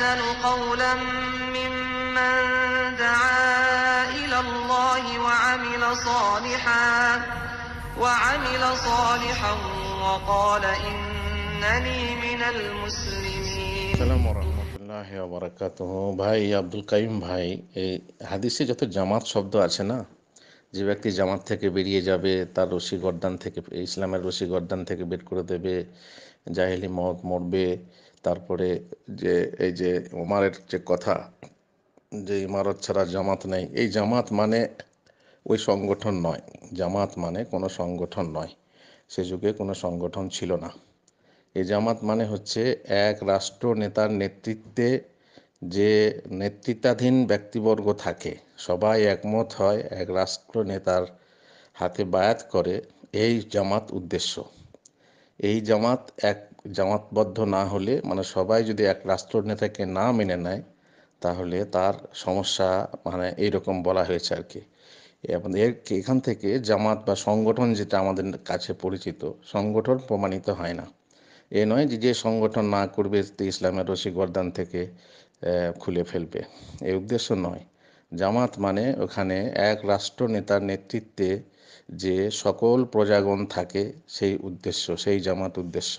أحسن قولا ممن ভাই আব্দুল কাইম ভাই এই হাদিসে যত জামাত শব্দ আছে না যে ব্যক্তি জামাত থেকে বেরিয়ে যাবে তার রশি গর্দান থেকে ইসলামের রশি গর্দান থেকে বের করে দেবে জাহেলি মত মরবে তারপরে যে এই যে ওমারের যে কথা যে ইমারত ছাড়া জামাত নেই এই জামাত মানে ওই সংগঠন নয় জামাত মানে কোনো সংগঠন নয় সে যুগে কোনো সংগঠন ছিল না এই জামাত মানে হচ্ছে এক রাষ্ট্র নেতার নেতৃত্বে যে নেতৃত্বাধীন ব্যক্তিবর্গ থাকে সবাই একমত হয় এক রাষ্ট্র নেতার হাতে বায়াত করে এই জামাত উদ্দেশ্য এই জামাত এক জামাতবদ্ধ না হলে মানে সবাই যদি এক রাষ্ট্রনেতাকে না মেনে নেয় তাহলে তার সমস্যা মানে এইরকম বলা হয়েছে আর কি এর এখান থেকে জামাত বা সংগঠন যেটা আমাদের কাছে পরিচিত সংগঠন প্রমাণিত হয় না এ নয় যে যে সংগঠন না করবে ইসলামের রশি গর্দান থেকে খুলে ফেলবে এই উদ্দেশ্য নয় জামাত মানে ওখানে এক রাষ্ট্র নেতার নেতৃত্বে যে সকল প্রজাগণ থাকে সেই উদ্দেশ্য সেই জামাত উদ্দেশ্য